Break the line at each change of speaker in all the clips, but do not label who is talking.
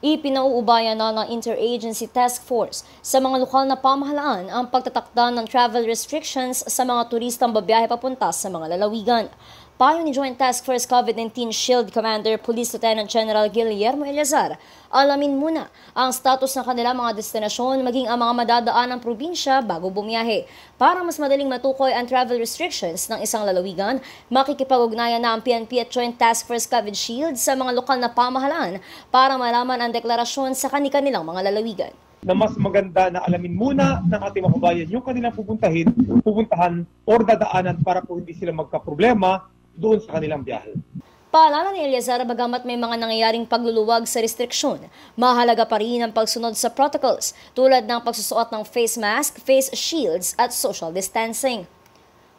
Ipinauubayan na ng Interagency Task Force sa mga lokal na pamahalaan ang pagtatakda ng travel restrictions sa mga turistang babiyahe papunta sa mga lalawigan ni Joint Task Force COVID-19 Shield Commander Police Lieutenant General Guillermo Eleazar, alamin muna ang status ng kanilang mga destinasyon maging ang mga madadaan ng probinsya bago bumiyahe. Para mas madaling matukoy ang travel restrictions ng isang lalawigan, makikipag-ugnayan na ang PNP at Joint Task Force COVID Shield sa mga lokal na pamahalaan para malaman ang deklarasyon sa kanilang mga lalawigan
na mas maganda na alamin muna ng ating mga bayan yung kanilang pupuntahin, pupuntahan or dadaanan para po hindi sila magkaproblema doon sa kanilang biyahe.
Paalala ni Eleazar, bagamat may mga nangyayaring pagluluwag sa restriksyon, mahalaga pa rin ang pagsunod sa protocols tulad ng pagsusuot ng face mask, face shields at social distancing.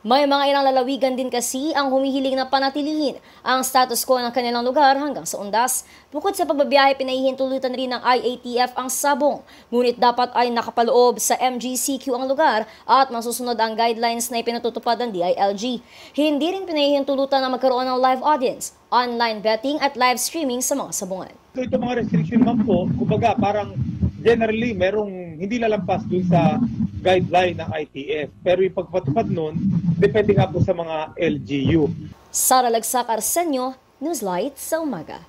May mga ilang lalawigan din kasi ang humihiling na panatilihin ang status quo ng kanilang lugar hanggang sa undas. Bukod sa pagbabiyahe, pinahihintulutan rin ng IATF ang sabong. Ngunit dapat ay nakapaloob sa MGCQ ang lugar at masusunod ang guidelines na ipinatutupad ng DILG. Hindi rin pinahihintulutan na magkaroon ng live audience, online betting at live streaming sa mga sabungan.
So ito mga restriction man po, kumbaga parang generally merong hindi lalampas dun sa guideline ng ITF. Pero yung ipagpatupad nun, depende nga po sa mga LGU.
Sara Lagsak Arsenyo, Newslight sa umaga.